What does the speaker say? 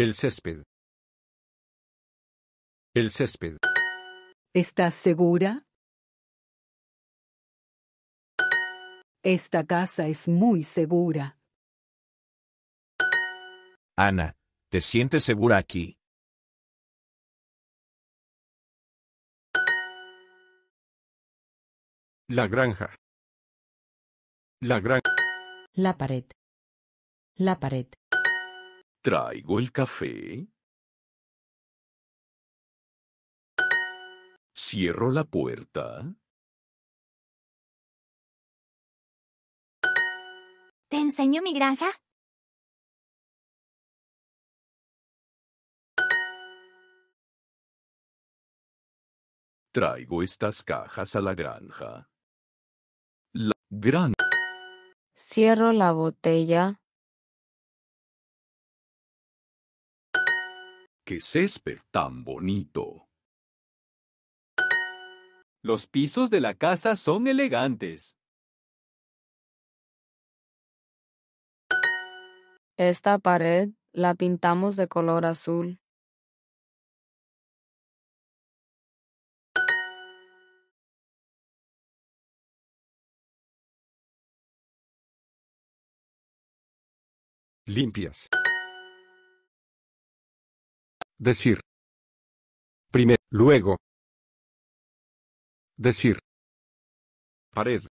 El césped. El césped. ¿Estás segura? Esta casa es muy segura. Ana, ¿te sientes segura aquí? La granja. La granja. La pared. La pared. ¿Traigo el café? ¿Cierro la puerta? ¿Te enseño mi granja? Traigo estas cajas a la granja. La granja. Cierro la botella. ¡Qué césped tan bonito! Los pisos de la casa son elegantes. Esta pared la pintamos de color azul. Limpias. Decir. Primer. luego. Decir. Pared.